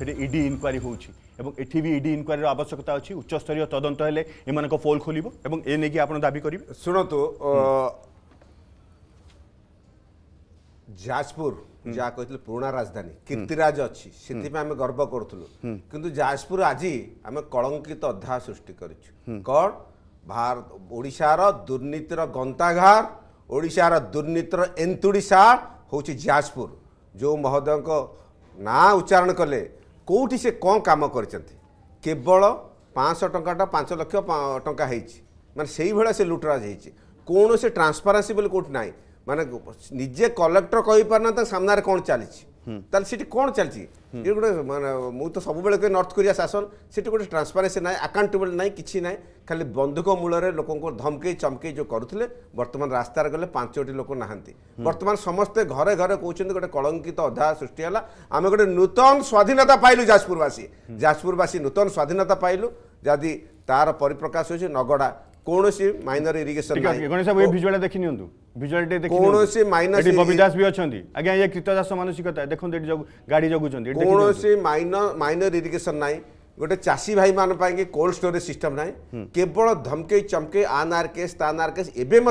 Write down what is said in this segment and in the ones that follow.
সেটি ED e inquiry হচ্ছে এবং এটি বি ইডি e ইনকোয়ারির আবশ্যকতা অছি উচ্চস্তরীয় তদন্ত হলে এমান পোল খোলিব এবং এ নিয়ে আপনার দাবি করবে শুণতু যাজপুর যা কে পুরোনা রাজধানী কীর্তিরাজ অছি আমি গর্ব করুলু কিন্তু যাজপুর আজ আমি কলঙ্কিত অধ্যায় সৃষ্টি করেছু কণ ভারত ওড়িশার দুর্নীতির গন্তাঘার ওড়িশার দুর্নীতির এন্তুড়ি সার হচ্ছে যাজপুর যে মহোদয় না উচ্চারণ কলে କେଉଁଠି ସେ କ'ଣ କାମ କରିଛନ୍ତି କେବଳ ପାଞ୍ଚଶହ ଟଙ୍କାଟା ପାଞ୍ଚ ଲକ୍ଷ ଟଙ୍କା ହେଇଛି ମାନେ ସେଇଭଳିଆ ସେ ଲୁଟରାଜ ହେଇଛି କୌଣସି ଟ୍ରାନ୍ସପାରେନ୍ସି ବୋଲି କେଉଁଠି ନାହିଁ ମାନେ ନିଜେ କଲେକ୍ଟର କହିପାରୁନାହାନ୍ତି ତାଙ୍କ ସାମ୍ନାରେ କ'ଣ ଚାଲିଛି ତାହେଲେ ସେଠି କ'ଣ ଚାଲିଛି ଇଏ ଗୋଟେ ମାନେ ମୁଁ ତ ସବୁବେଳେ କହେ ନର୍ଥ କୋରିଆ ଶାସନ ସେଠି ଗୋଟେ ଟ୍ରାନ୍ସପାରେନ୍ସି ନାହିଁ ଆକାଉଣ୍ଟେବଲ୍ ନାହିଁ କିଛି ନାହିଁ ଖାଲି ବନ୍ଧୁକ ମୂଳରେ ଲୋକଙ୍କୁ ଧମକେଇ ଚମକେଇ ଯେଉଁ କରୁଥିଲେ ବର୍ତ୍ତମାନ ରାସ୍ତାରେ ଗଲେ ପାଞ୍ଚଟି ଲୋକ ନାହାନ୍ତି ବର୍ତ୍ତମାନ ସମସ୍ତେ ଘରେ ଘରେ କହୁଛନ୍ତି ଗୋଟେ କଳଙ୍କିତ ଅଧ୍ୟାୟ ସୃଷ୍ଟି ହେଲା ଆମେ ଗୋଟେ ନୂତନ ସ୍ୱାଧୀନତା ପାଇଲୁ ଯାଜପୁରବାସୀ ଯାଜପୁରବାସୀ ନୂତନ ସ୍ୱାଧୀନତା ପାଇଲୁ ଯଦି ତାର ପରିପ୍ରକାଶ ହେଉଛି ନଗଡ଼ା କୌଣସି ମାଇନର ଇରିଗେସନ ଦେଖି ନିଅନ୍ତୁ କୌଣସି ମାଇନର ବବି ଦାସ ବି ଅଛନ୍ତି ଆଜ୍ଞା ଇଏ କୀର୍ତ୍ତ ଦାସ ମାନସିକତା ଦେଖନ୍ତୁ ଏଠି ଗାଡ଼ି ଜଗୁଛନ୍ତି କୌଣସି ମାଇନର ମାଇନର ଇରିଗେସନ ନାହିଁ गोटे चाषी भाई मान कोल्ड स्टोरेज सिस्टम ना केवल धमके चमके आन आर केस तान आर केस एवं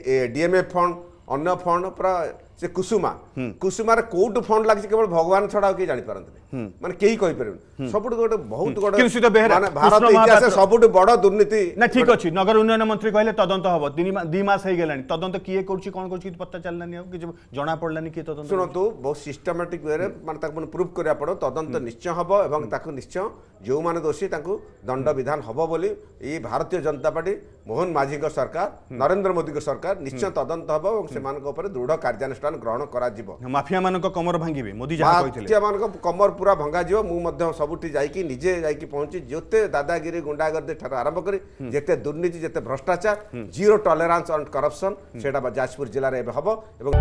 ଡିଏମ୍ଏଫ୍ ଫଣ୍ଡ ଅନ୍ୟ ଫଣ୍ଡ ପୁରା ସେ କୁସୁମା କୁସୁମାରେ କୋଉଠୁ ଫଣ୍ଡ ଲାଗିଛି କେବଳ ଭଗବାନ ଛଡା ଆଉ କେହି ଜାଣିପାରନ୍ତିନି ମାନେ କେହି କହିପାରିବେନି ସବୁଠୁ ଗୋଟେ ବହୁତ ବଡ ଭାରତ ଇତିହାସ ସବୁଠୁ ବଡ ଦୁର୍ନୀତି ନା ଠିକ ଅଛି ନଗର ଉନ୍ନୟନ ମନ୍ତ୍ରୀ କହିଲେ ତଦନ୍ତ ହବ ଦି ମାସ ହେଇଗଲାଣି ତଦନ୍ତ କିଏ କରୁଛି କଣ କରୁଛି ପତା ଚାଲିଲାନି ଆଉ କିଛି ଜଣା ପଡିଲାନି କିଏ ତଦନ୍ତ ଶୁଣନ୍ତୁ ବହୁତ ସିଷ୍ଟମାଟିକ ୱେରେ ମାନେ ତାକୁ ମାନେ ପ୍ରୁଭ୍ କରିବାକୁ ପଡିବ ତଦନ୍ତ ନିଶ୍ଚୟ ହବ ଏବଂ ତାକୁ ନିଶ୍ଚୟ ଯେଉଁମାନେ ଦୋଷୀ ତାଙ୍କୁ ଦଣ୍ଡ ବିଧାନ ହବ ବୋଲି ଏଇ ଭାରତୀୟ ଜନତା ପାର୍ଟି ମୋହନ ମାଝୀଙ୍କ ସରକାର ନରେନ୍ଦ୍ର ମୋଦିଙ୍କ ସରକାର ନିଶ୍ଚୟ ତଦନ୍ତ ହବ ଏବଂ ସେମାନଙ୍କ ଉପରେ ଦୃଢ କାର୍ଯ୍ୟାନୁଷ୍ଠାନ ବର୍ତ୍ତମାନ ଗ୍ରହଣ କରାଯିବ ମାଫିଆମାନଙ୍କ କମର ଭାଙ୍ଗିବେ ମୋଦି ଯାହା କହିଥିଲେ ମାଫିଆମାନଙ୍କ କମର ପୁରା ଭଙ୍ଗାଯିବ ମୁଁ ମଧ୍ୟ ସବୁଠି ଯାଇକି ନିଜେ ଯାଇକି ପହଞ୍ଚି ଯେତେ ଦାଦାଗିରି ଗୁଣ୍ଡାଗର୍ଦ୍ଦି ଠାରୁ ଆରମ୍ଭ କରି ଯେତେ ଦୁର୍ନୀତି ଯେତେ ଭ୍ରଷ୍ଟାଚାର ଜିରୋ ଟଲେରାନ୍ସ ଅନ୍ କରପସନ୍ ସେଇଟା ଯାଜପୁର ଜିଲ୍ଲାରେ ଏବେ ହେବ ଏବଂ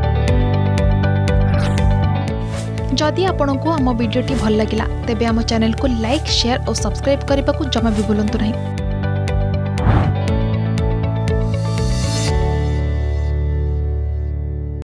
ଯଦି ଆପଣଙ୍କୁ ଆମ ଭିଡ଼ିଓଟି ଭଲ ଲାଗିଲା ତେବେ ଆମ ଚ୍ୟାନେଲକୁ ଲାଇକ୍ ସେୟାର ଓ ସବସ୍କ୍ରାଇବ୍ କରିବାକୁ ଜମା ବି ଭୁଲନ୍ତୁ ନାହିଁ